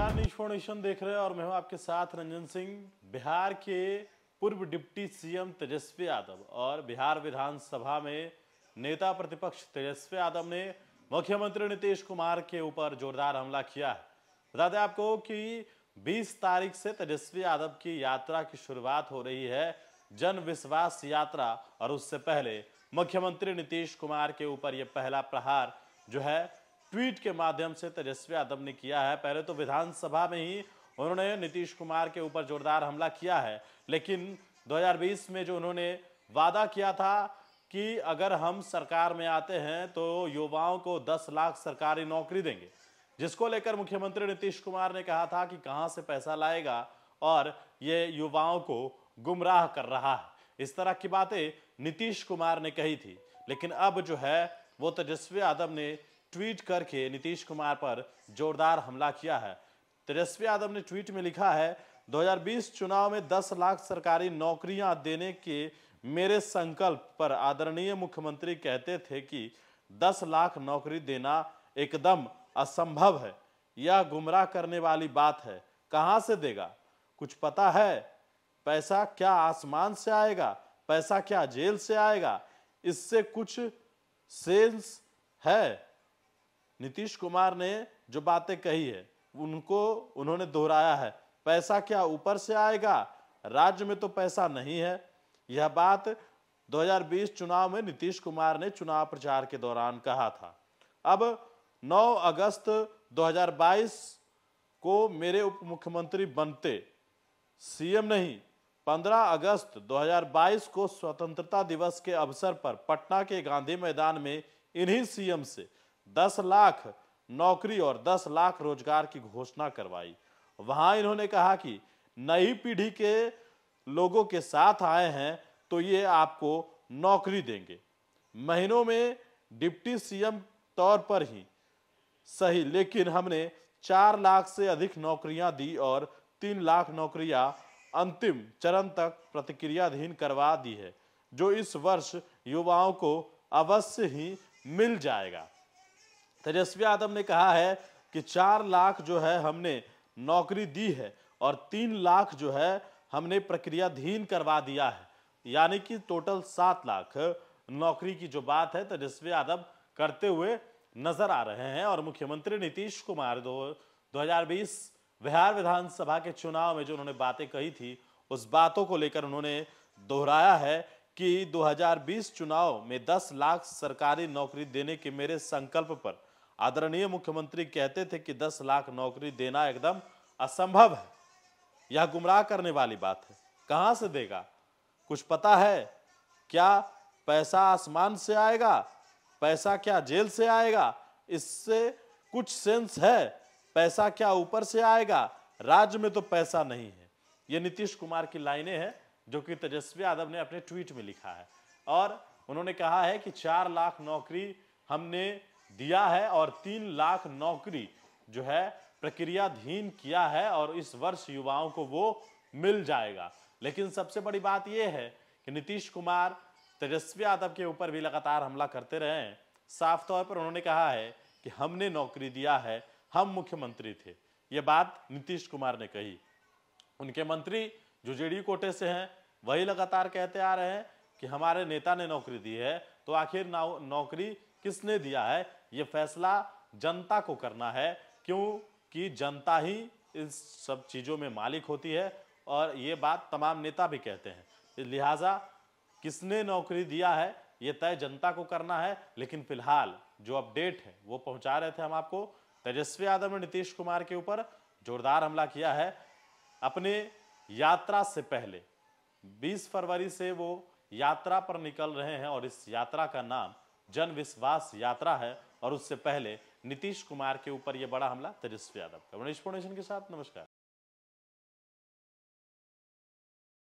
नमस्कार इंफॉर्मेशन देख रहे हैं और मैं हूं आपके साथ रंजन सिंह बिहार के पूर्व डिप्टी सीएम तेजस्वी यादव और बिहार विधानसभा में नेता प्रतिपक्ष तेजस्वी यादव ने मुख्यमंत्री नीतीश कुमार के ऊपर जोरदार हमला किया है बता दें आपको कि 20 तारीख से तेजस्वी यादव की यात्रा की शुरुआत हो रही है जन विश्वास यात्रा और उससे पहले मुख्यमंत्री नीतीश कुमार के ऊपर यह पहला प्रहार जो है ट्वीट के माध्यम से तेजस्वी यादव ने किया है पहले तो विधानसभा में ही उन्होंने नीतीश कुमार के ऊपर जोरदार हमला किया है लेकिन 2020 में जो उन्होंने वादा किया था कि अगर हम सरकार में आते हैं तो युवाओं को 10 लाख सरकारी नौकरी देंगे जिसको लेकर मुख्यमंत्री नीतीश कुमार ने कहा था कि कहां से पैसा लाएगा और ये युवाओं को गुमराह कर रहा है इस तरह की बातें नीतीश कुमार ने कही थी लेकिन अब जो है वो तेजस्वी यादव ने ट्वीट करके नीतीश कुमार पर जोरदार हमला किया है तेजस्वी यादव ने ट्वीट में लिखा है 2020 चुनाव में 10 लाख सरकारी नौकरियां देने के मेरे संकल्प पर आदरणीय मुख्यमंत्री कहते थे कि 10 लाख नौकरी देना एकदम असंभव है यह गुमराह करने वाली बात है कहां से देगा कुछ पता है पैसा क्या आसमान से आएगा पैसा क्या जेल से आएगा इससे कुछ सेंस है नीतीश कुमार ने जो बातें कही है उनको उन्होंने दोहराया है पैसा क्या ऊपर से आएगा राज्य में तो पैसा नहीं है यह बात 2020 चुनाव में नीतीश कुमार ने चुनाव प्रचार के दौरान कहा था अब 9 अगस्त 2022 को मेरे उप मुख्यमंत्री बनते सीएम नहीं 15 अगस्त 2022 को स्वतंत्रता दिवस के अवसर पर पटना के गांधी मैदान में इन्हीं सीएम से दस लाख नौकरी और दस लाख रोजगार की घोषणा करवाई वहां इन्होंने कहा कि नई पीढ़ी के लोगों के साथ आए हैं तो ये आपको नौकरी देंगे महीनों में डिप्टी सीएम तौर पर ही सही लेकिन हमने चार लाख से अधिक नौकरियां दी और तीन लाख नौकरियां अंतिम चरण तक प्रतिक्रियाधीन करवा दी है जो इस वर्ष युवाओं को अवश्य ही मिल जाएगा तेजस्वी यादव ने कहा है कि चार लाख जो है हमने नौकरी दी है और तीन लाख जो है हमने प्रक्रियाधीन करवा दिया है यानी कि टोटल सात लाख नौकरी की जो बात है तेजस्वी यादव करते हुए नजर आ रहे हैं और मुख्यमंत्री नीतीश कुमार दो बीस बिहार विधानसभा के चुनाव में जो उन्होंने बातें कही थी उस बातों को लेकर उन्होंने दोहराया है कि 2020 चुनाव में 10 लाख सरकारी नौकरी देने के मेरे संकल्प पर आदरणीय मुख्यमंत्री कहते थे कि 10 लाख नौकरी देना एकदम असंभव है यह गुमराह करने वाली बात है कहां से देगा कुछ पता है क्या पैसा आसमान से आएगा पैसा क्या जेल से आएगा इससे कुछ सेंस है पैसा क्या ऊपर से आएगा राज्य में तो पैसा नहीं है ये नीतीश कुमार की लाइनें हैं जो कि तेजस्वी यादव ने अपने ट्वीट में लिखा है और उन्होंने कहा है कि चार लाख नौकरी हमने दिया है और तीन लाख नौकरी जो है प्रक्रियाधीन किया है और इस वर्ष युवाओं को वो मिल जाएगा लेकिन सबसे बड़ी बात यह है कि नीतीश कुमार तेजस्वी यादव के ऊपर भी लगातार हमला करते रहे हैं साफ तौर पर उन्होंने कहा है कि हमने नौकरी दिया है हम मुख्यमंत्री थे ये बात नीतीश कुमार ने कही उनके मंत्री जो जेडीयू कोटे से हैं वही लगातार कहते आ रहे हैं कि हमारे नेता ने नौकरी दी है तो आखिर नौकरी किसने दिया है ये फैसला जनता को करना है क्योंकि जनता ही इन सब चीज़ों में मालिक होती है और ये बात तमाम नेता भी कहते हैं लिहाजा किसने नौकरी दिया है ये तय जनता को करना है लेकिन फिलहाल जो अपडेट है वो पहुंचा रहे थे हम आपको तेजस्वी यादव ने नीतीश कुमार के ऊपर जोरदार हमला किया है अपने यात्रा से पहले 20 फरवरी से वो यात्रा पर निकल रहे हैं और इस यात्रा का नाम जन विश्वास यात्रा है और उससे पहले नीतीश कुमार के ऊपर ये बड़ा हमला तेजस्वी यादव का मनीष गणेश के साथ नमस्कार